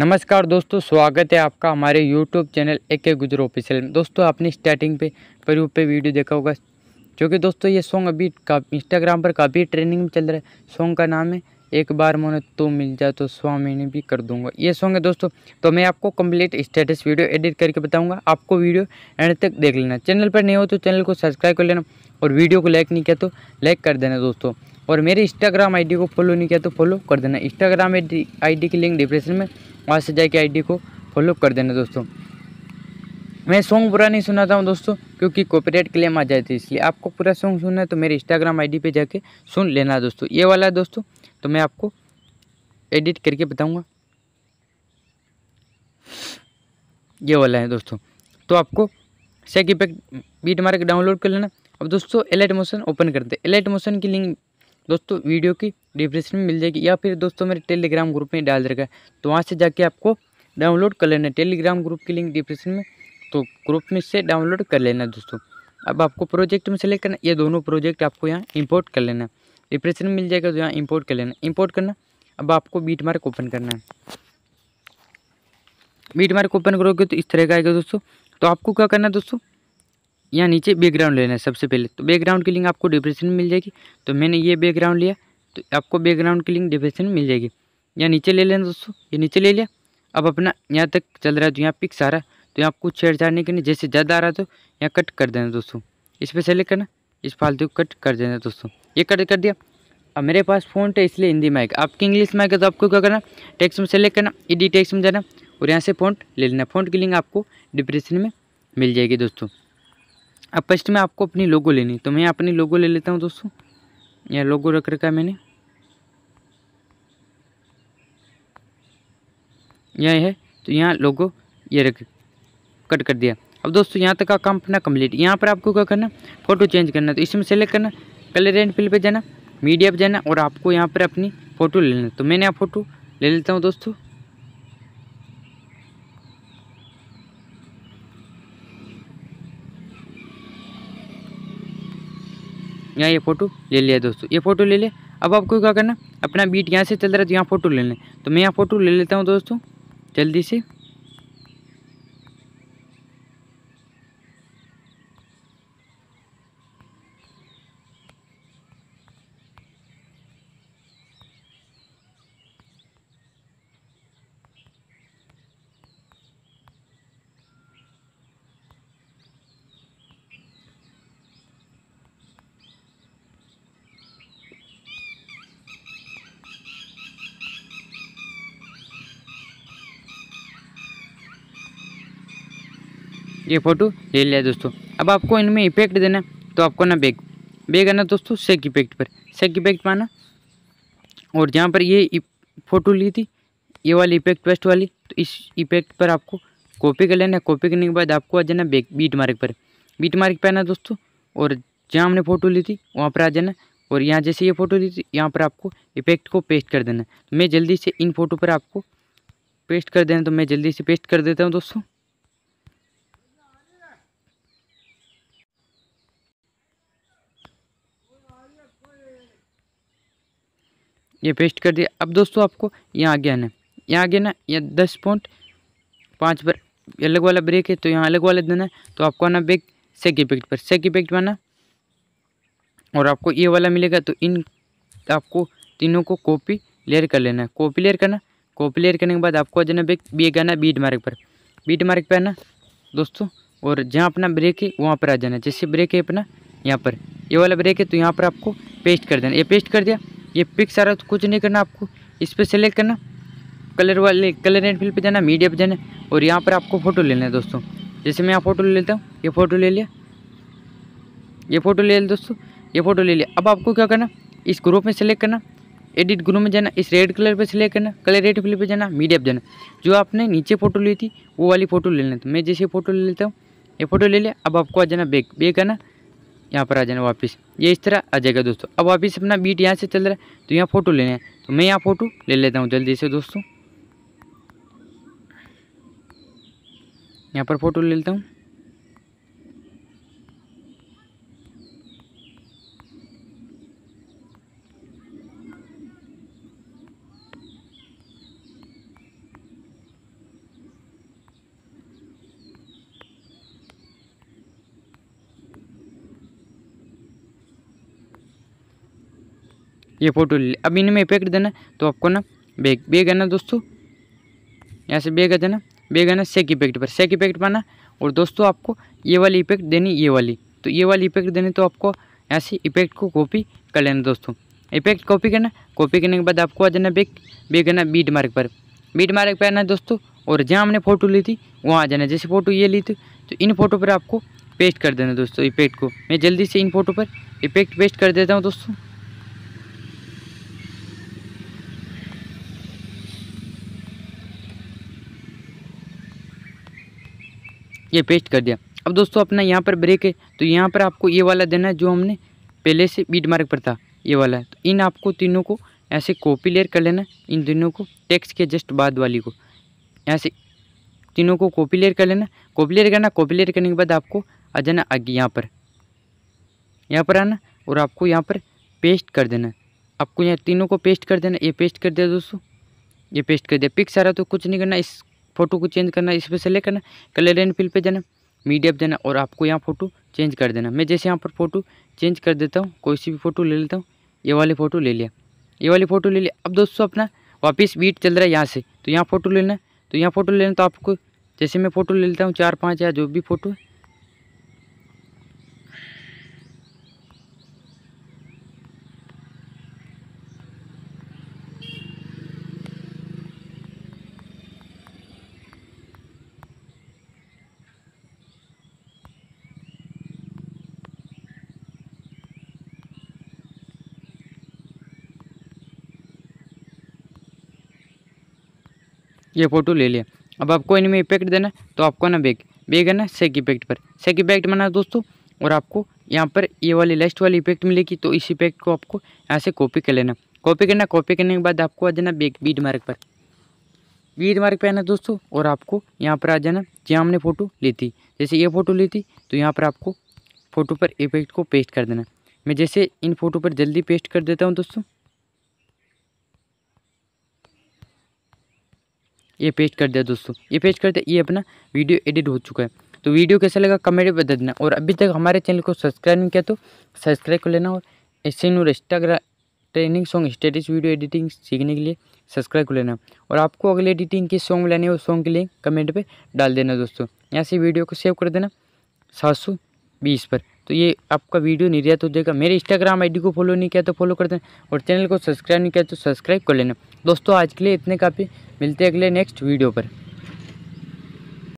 नमस्कार दोस्तों स्वागत है आपका हमारे यूट्यूब चैनल ए के गुजर ऑफिशियल में दोस्तों आपने स्टार्टिंग पे पर पे वीडियो देखा होगा क्योंकि दोस्तों ये सॉन्ग अभी का इंस्टाग्राम पर काफ़ी ट्रेंडिंग में चल रहा है सॉन्ग का नाम है एक बार मोने तो मिल जाए तो स्वामी ने भी कर दूंगा ये सॉन्ग है दोस्तों तो मैं आपको कंप्लीट स्टेटस वीडियो एडिट करके बताऊँगा आपको वीडियो एंड तक देख लेना चैनल पर नहीं हो तो चैनल को सब्सक्राइब कर लेना और वीडियो को लाइक नहीं किया तो लाइक कर देना दोस्तों और मेरे इंस्टाग्राम आईडी को फॉलो नहीं किया तो फॉलो कर देना इंस्टाग्राम आईडी की लिंक डिप्रेशन में वहाँ से जाके आईडी को फॉलो कर देना दोस्तों मैं सॉन्ग पूरा नहीं सुनाता हूँ दोस्तों क्योंकि कॉपीराइट क्लेम आ जाती है इसलिए आपको पूरा सॉन्ग सुनना है तो मेरे इंस्टाग्राम आईडी पे जाके सुन लेना दोस्तों ये वाला दोस्तों तो मैं आपको एडिट करके बताऊँगा ये वाला है दोस्तों तो आपको सेक इफेक्ट बीट मार्क डाउनलोड कर लेना अब दोस्तों एलाइट मोशन ओपन करते हैं एलाइट मोशन की लिंक दोस्तों वीडियो की डिस्क्रिप्शन में मिल जाएगी या फिर दोस्तों मेरे टेलीग्राम ग्रुप में डाल देगा तो वहाँ से जाके आपको डाउनलोड कर लेना टेलीग्राम ग्रुप की लिंक डिस्क्रिप्शन में तो ग्रुप में से डाउनलोड कर लेना दोस्तों अब आपको प्रोजेक्ट में सेलेक्ट करना ये दोनों प्रोजेक्ट आपको यहाँ इंपोर्ट कर लेना डिप्रेशन में मिल जाएगा तो यहाँ इंपोर्ट कर लेना इंपोर्ट करना अब आपको बीट मार्क ओपन करना है बीट मार्क ओपन करोगे तो इस तरह का आएगा दोस्तों तो आपको क्या करना है दोस्तों यहाँ नीचे बैकग्राउंड लेना है सबसे पहले तो बैकग्राउंड की लिंक आपको डिप्रेशन में मिल जाएगी तो मैंने ये बैकग्राउंड लिया तो आपको बैकग्राउंड की लिंक डिप्रेशन में मिल जाएगी यहाँ नीचे ले लेना दोस्तों ये नीचे ले लिया अब अपना यहाँ तक चल रहा है तो यहाँ पिक्स आ रहा है तो यहाँ आपको छेड़छाड़ नहीं करनी जैसे ज़्यादा आ रहा है तो यहाँ कट कर देना दोस्तों इस पर सेलेक्ट करना इस फालतू कट कर देना दोस्तों ये कट कर दिया अब मेरे पास फ़ोन है इसलिए हिंदी माइक आपकी इंग्लिश माइक है तो आपको क्या करना टैक्स में सेलेक्ट करना एडी टैक्स में जाना और यहाँ से फ़ोन ले लेना फ़ोन की लिंक आपको डिप्रेशन में मिल जाएगी दोस्तों अब फर्स्ट में आपको अपनी लोगो लेनी तो मैं अपनी लोगो ले लेता हूँ दोस्तों यह लोगो रख रखा है मैंने यह है तो यहाँ लोगो ये रख कट कर दिया अब दोस्तों यहाँ तक का काम अपना कम्प्लीट यहाँ पर आपको क्या करना फ़ोटो चेंज करना तो इसमें सेलेक्ट करना कलर एंड फिल पर जाना मीडिया पर जाना और आपको यहाँ पर अपनी फ़ोटो ले लेना तो मैंने आप फ़ोटो ले लेता हूँ दोस्तों यहाँ ये फोटो ले लिया दोस्तों ये फोटो ले लिया अब आपको क्या करना अपना बीट यहाँ से चल रहा है तो यहाँ फ़ोटो ले लें तो मैं यहाँ फ़ोटो ले लेता हूँ दोस्तों जल्दी से ये फ़ोटो ले लिया दोस्तों अब आपको इनमें इफेक्ट देना तो आपको ना बैग बैग आना दोस्तों सेक इफेक्ट पर सेक इफेक्ट पर आना और जहाँ पर ये फ़ोटो ली थी ये वाली इफेक्ट वेस्ट वाली तो इस इफेक्ट पर आपको कॉपी कर लेना कॉपी करने के बाद आपको आ जाना बेग बीट मार्क पर बीट मार्क पर आना दोस्तों और जहाँ हमने फ़ोटो ली थी वहाँ पर आ जाना और यहाँ जैसे ये फ़ोटो ली थी यहाँ पर आपको इफेक्ट को पेस्ट कर देना मैं जल्दी से इन फ़ोटो पर आपको पेस्ट कर देना तो मैं जल्दी से पेस्ट कर देता हूँ दोस्तों ये पेस्ट कर दिया अब दोस्तों आपको यहाँ आगे आना है यहाँ आगे ना यहाँ दस पॉइंट पाँच पर अलग वाला ब्रेक है तो यहाँ अलग वाला देना है तो आपको आना बेग सेक इफेक्ट पर सेक इफेक्ट में आना और आपको ये वाला मिलेगा तो इन आपको तीनों को कॉपी लेयर कर लेना है कॉपी लेयर करना कॉपी लेयर करने के बाद आपको आ जाना बेग बी आना बीट मार्क पर बीट मार्क पर आना दोस्तों और जहाँ अपना ब्रेक है वहाँ पर आ जाना जैसे ब्रेक है अपना यहाँ पर ये वाला ब्रेक है तो यहाँ पर आपको पेस्ट कर देना ये पेस्ट कर दिया ये पिक सारा है तो कुछ नहीं करना आपको इस पर सेलेक्ट करना कलर वाले कलर एंड फिल पे जाना मीडिया पे जाना और यहाँ पर आपको फ़ोटो लेना है दोस्तों जैसे मैं यहाँ फ़ोटो ले लेता हूँ ये फ़ोटो ले लिया ये फ़ोटो ले लिया दोस्तों ये फ़ोटो ले लिया अब आपको क्या करना इस ग्रुप में सेलेक्ट करना एडिट ग्रुप में जाना इस रेड कलर पे सेलेक्ट करना कलर रेड फिल पे जाना मीडिया पर जाना जो आपने नीचे फ़ोटो ली थी वो वाली फ़ोटो ले लेना तो मैं जैसे फ़ोटो ले लेता हूँ ये फ़ोटो ले लिया अब आपको आ जाना बेक बेक आना यहाँ पर आ जाना वापस ये इस तरह आ जाएगा दोस्तों अब वापस अपना बीट यहाँ से चल रहा है तो यहाँ फ़ोटो लेना है तो मैं यहाँ फ़ोटो ले लेता हूँ जल्दी से दोस्तों यहाँ पर फ़ोटो ले लेता हूँ ये फोटो ले अब इनमें इफेक्ट देना तो आपको ना बेग बेग है ना दोस्तों यहाँ से बेग है देना बेग है ना सेक इफेक्ट पर सेक इफेक्ट पाना और दोस्तों आपको ये वाली इफेक्ट देनी ये वाली तो ये वाली इफेक्ट देनी तो आपको यहाँ से इफेक्ट को कॉपी कर लेना दोस्तों इफेक्ट कॉपी करना कॉपी करने के बाद आपको आ जाना बेग बेग है ना बीट मार्क पर बीट मार्क पर आना दोस्तों और जहाँ हमने फ़ोटो ली थी वहाँ आ जाना जैसे फ़ोटो ये ली थी तो इन फोटो पर आपको पेस्ट कर देना दोस्तों इफेक्ट को मैं जल्दी से इन फोटो पर इफेक्ट पेस्ट कर देता हूँ दोस्तों ये पेस्ट कर दिया अब दोस्तों अपना यहाँ पर ब्रेक है तो यहाँ पर आपको ये वाला देना है जो हमने पहले से बीट मार्क पर था ये वाला है तो इन आपको तीनों को ऐसे कॉपी लेयर कर लेना इन तीनों को टेक्स्ट के जस्ट बाद वाली को ऐसे तीनों को कॉपी लेयर कर लेना कॉपी लेयर करना कॉपी लेयर करने के बाद आपको आ जाना आगे यहाँ पर यहाँ पर आना और आपको यहाँ पर पेस्ट कर देना आपको यहाँ तीनों को पेस्ट कर देना ये पेस्ट कर दिया दोस्तों ये पेस्ट कर दिया पिक्स आ रहा तो कुछ नहीं करना इस फ़ोटो को चेंज करना इस पर सेलेक्ट करना कलर एंड फिल पे जाना मीडिया पर जाना और आपको यहाँ फ़ोटो चेंज कर देना मैं जैसे यहाँ पर फ़ोटो चेंज कर देता हूँ कोई सी भी फ़ोटो ले लेता हूँ ये वाली फ़ोटो ले लिया ये वाली फ़ोटो ले लिया अब दोस्तों अपना वापस बीट चल रहा है यहाँ से तो यहाँ फ़ोटो लेना तो यहाँ फ़ोटो लेना तो आपको जैसे मैं फ़ोटो ले लेता हूँ चार पाँच या जो भी फ़ोटो ये फ़ोटो ले लिया अब आपको इनमें इफेक्ट देना तो आपको ना बेग बेग है ना सेक इफेक्ट पर सेक इफेक्ट बना दोस्तों और आपको यहाँ पर ये वाली लास्ट वाली इफेक्ट मिलेगी तो इस इफेक्ट को आपको यहाँ से कॉपी कर लेना कॉपी करना कॉपी करने के बाद आपको आ जाना बेग बीड मार्क पर बीड मार्क पर आना दोस्तों और आपको यहाँ पर आ जाना जहाँ हमने फ़ोटो ली थी जैसे ये फ़ोटो ली थी तो यहाँ पर आपको फ़ोटो पर इफेक्ट को पेस्ट कर देना मैं जैसे इन फ़ोटो पर जल्दी पेस्ट कर देता हूँ दोस्तों ये पेस्ट कर दिया दोस्तों ये पेस्ट कर दिया ये अपना वीडियो एडिट हो चुका है तो वीडियो कैसा लगा कमेंट में बता देना और अभी तक हमारे चैनल को सब्सक्राइब नहीं किया तो सब्सक्राइब कर लेना और ऐसे और Instagram trending song status video editing सीखने के लिए सब्सक्राइब कर लेना और आपको अगले एडिटिंग किस सॉन्ग लेने उस सॉन्ग के लिए कमेंट पर डाल देना दोस्तों यहाँ से वीडियो को सेव कर देना सात सौ बीस पर तो ये आपका वीडियो निर्यात हो जाएगा मेरे इंस्टाग्राम आईडी को फॉलो नहीं किया तो फॉलो कर देना और चैनल को सब्सक्राइब नहीं किया तो सब्सक्राइब कर लेना दोस्तों आज के लिए इतने काफ़ी मिलते हैं अगले नेक्स्ट वीडियो पर